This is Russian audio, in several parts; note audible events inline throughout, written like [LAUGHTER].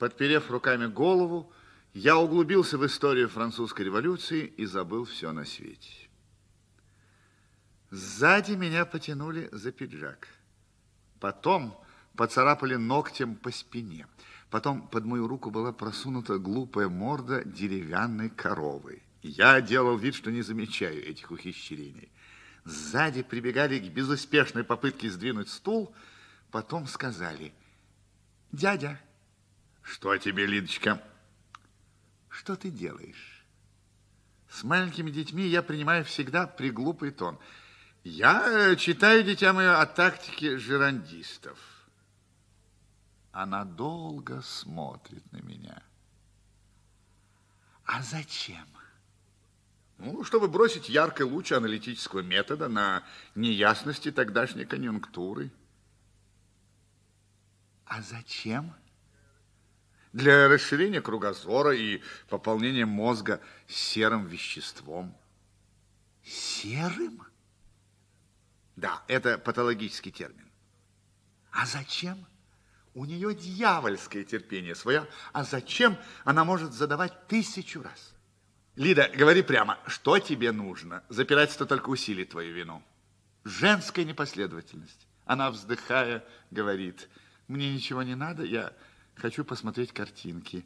Подперев руками голову, я углубился в историю французской революции и забыл все на свете. Сзади меня потянули за пиджак. Потом поцарапали ногтем по спине. Потом под мою руку была просунута глупая морда деревянной коровы. Я делал вид, что не замечаю этих ухищрений. Сзади прибегали к безуспешной попытке сдвинуть стул, потом сказали «Дядя». Что тебе, Лидочка? Что ты делаешь? С маленькими детьми я принимаю всегда приглупый тон. Я э, читаю, дитя мое, о тактике жерандистов. Она долго смотрит на меня. А зачем? Ну, чтобы бросить яркий луч аналитического метода на неясности тогдашней конъюнктуры. А зачем? Зачем? для расширения кругозора и пополнения мозга серым веществом. Серым? Да, это патологический термин. А зачем? У нее дьявольское терпение свое. А зачем она может задавать тысячу раз? Лида, говори прямо, что тебе нужно? Запирать Запирательство только усилит твою вину. Женская непоследовательность. Она, вздыхая, говорит, мне ничего не надо, я Хочу посмотреть картинки.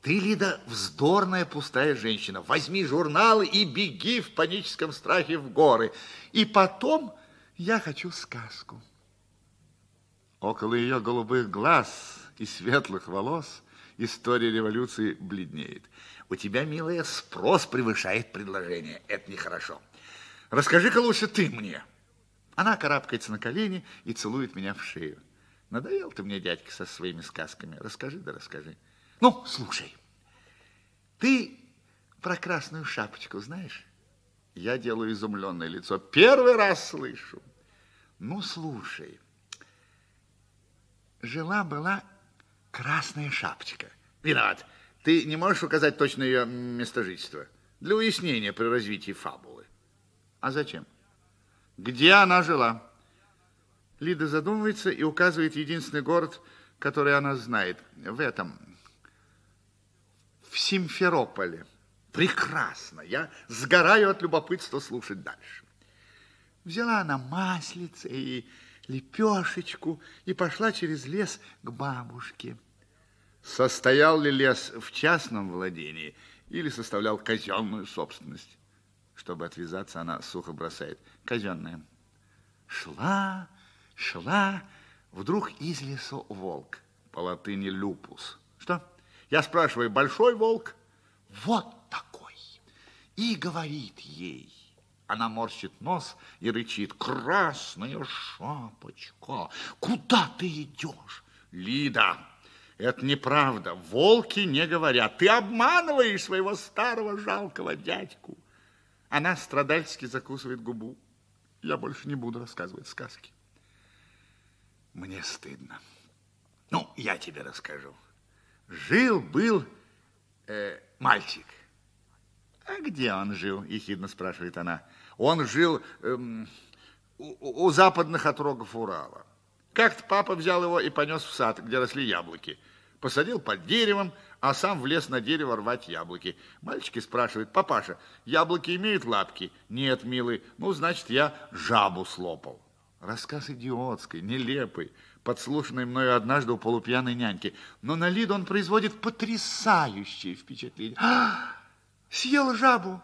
Ты, Лида, вздорная пустая женщина. Возьми журнал и беги в паническом страхе в горы. И потом я хочу сказку. Около ее голубых глаз и светлых волос история революции бледнеет. У тебя, милая, спрос превышает предложение. Это нехорошо. Расскажи-ка лучше ты мне. Она карабкается на колени и целует меня в шею. Надоел ты мне, дядька, со своими сказками. Расскажи да расскажи. Ну, слушай, ты про красную шапочку знаешь? Я делаю изумленное лицо. Первый раз слышу. Ну, слушай, жила-была красная шапочка. Виноват. Ты не можешь указать точное ее место жительства? Для уяснения при развитии фабулы. А зачем? Где она жила? Лида задумывается и указывает единственный город, который она знает. В этом, в Симферополе. Прекрасно, я сгораю от любопытства слушать дальше. Взяла она маслице и лепешечку и пошла через лес к бабушке. Состоял ли лес в частном владении или составлял казенную собственность? Чтобы отвязаться, она сухо бросает. Казенная. Шла, Шла вдруг из лесу волк, по латыни люпус. Что? Я спрашиваю, большой волк? Вот такой. И говорит ей. Она морщит нос и рычит. Красная шапочка, куда ты идешь? Лида, это неправда. Волки не говорят. Ты обманываешь своего старого жалкого дядьку. Она страдальски закусывает губу. Я больше не буду рассказывать сказки. Мне стыдно. Ну, я тебе расскажу. Жил-был э, мальчик. А где он жил? Ехидно спрашивает она. Он жил эм, у, у западных отрогов Урала. Как-то папа взял его и понес в сад, где росли яблоки. Посадил под деревом, а сам влез на дерево рвать яблоки. Мальчики спрашивают, папаша, яблоки имеют лапки? Нет, милый, ну, значит, я жабу слопал. Рассказ идиотской, нелепый, подслушанный мною однажды у полупьяной няньки. Но на Лиду он производит потрясающее впечатление. А, съел жабу.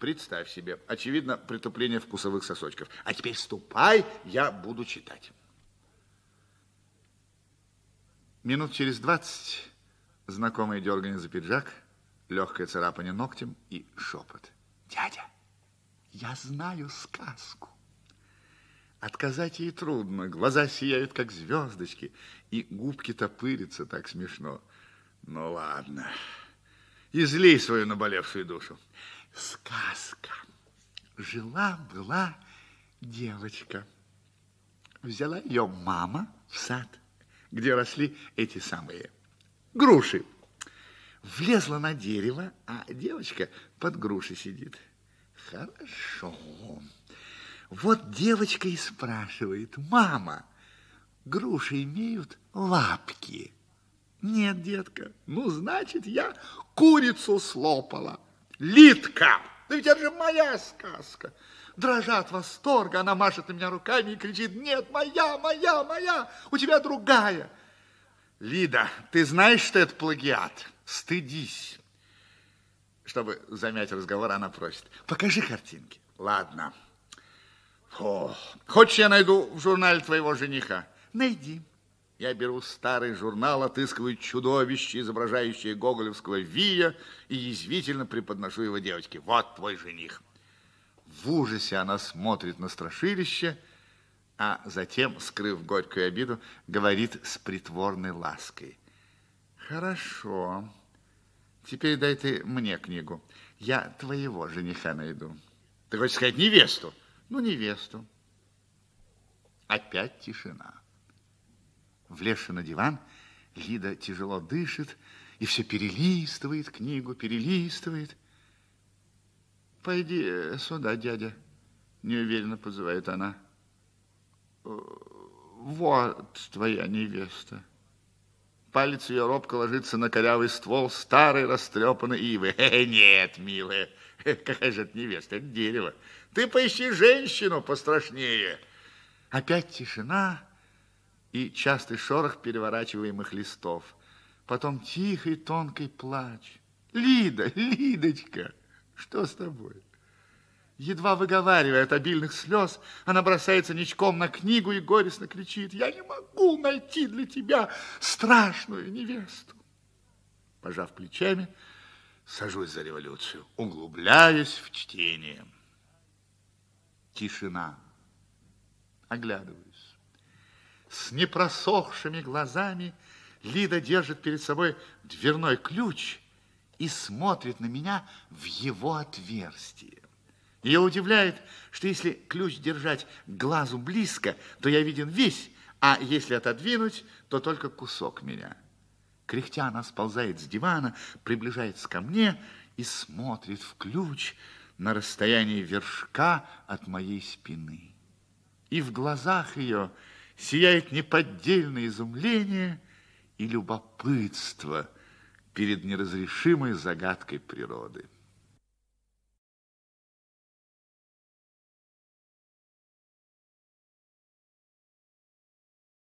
Представь себе, очевидно, притупление вкусовых сосочков. А теперь ступай, я буду читать. Минут через двадцать знакомое дергание за пиджак, легкое царапание ногтем и шепот. Дядя, я знаю сказку. Отказать ей трудно, глаза сияют, как звездочки, и губки топырятся так смешно. Ну ладно, излей свою наболевшую душу. Сказка. Жила-была девочка. Взяла ее мама в сад, где росли эти самые груши. Влезла на дерево, а девочка под грушей сидит. Хорошо. Хорошо. Вот девочка и спрашивает, мама, груши имеют лапки? Нет, детка, ну, значит, я курицу слопала. Литка! Да «Ну ведь это же моя сказка. Дрожат восторга, она машет на меня руками и кричит, нет, моя, моя, моя, у тебя другая. Лида, ты знаешь, что это плагиат? Стыдись. Чтобы замять разговор, она просит, покажи картинки. Ладно. О, хочешь, я найду в журнале твоего жениха? Найди. Я беру старый журнал, отыскиваю чудовище, изображающее гоголевского Вия, и язвительно преподношу его девочке. Вот твой жених. В ужасе она смотрит на страшилище, а затем, скрыв горькую обиду, говорит с притворной лаской. Хорошо. Теперь дай ты мне книгу. Я твоего жениха найду. Ты хочешь сказать невесту? Ну, невесту. Опять тишина. Влезши на диван, Лида тяжело дышит и все перелистывает книгу, перелистывает. «Пойди сюда, дядя», — неуверенно позывает она. «Э, «Вот твоя невеста». Палец ее робко ложится на корявый ствол старой растрепанной ивы. «Э, «Нет, милая, [LAUGHS] Какая же это невеста, это дерево. Ты поищи женщину пострашнее. Опять тишина и частый шорох переворачиваемых листов. Потом тихий тонкий плач. Лида, Лидочка, что с тобой? Едва выговаривая от обильных слез, она бросается ничком на книгу и горестно кричит, «Я не могу найти для тебя страшную невесту!» Пожав плечами, сажусь за революцию, углубляюсь в чтение. Тишина. Оглядываюсь. С непросохшими глазами Лида держит перед собой дверной ключ и смотрит на меня в его отверстие. Ее удивляет, что если ключ держать глазу близко, то я виден весь, а если отодвинуть, то только кусок меня. Кряхтя она сползает с дивана, приближается ко мне и смотрит в ключ на расстоянии вершка от моей спины. И в глазах ее сияет неподдельное изумление и любопытство перед неразрешимой загадкой природы.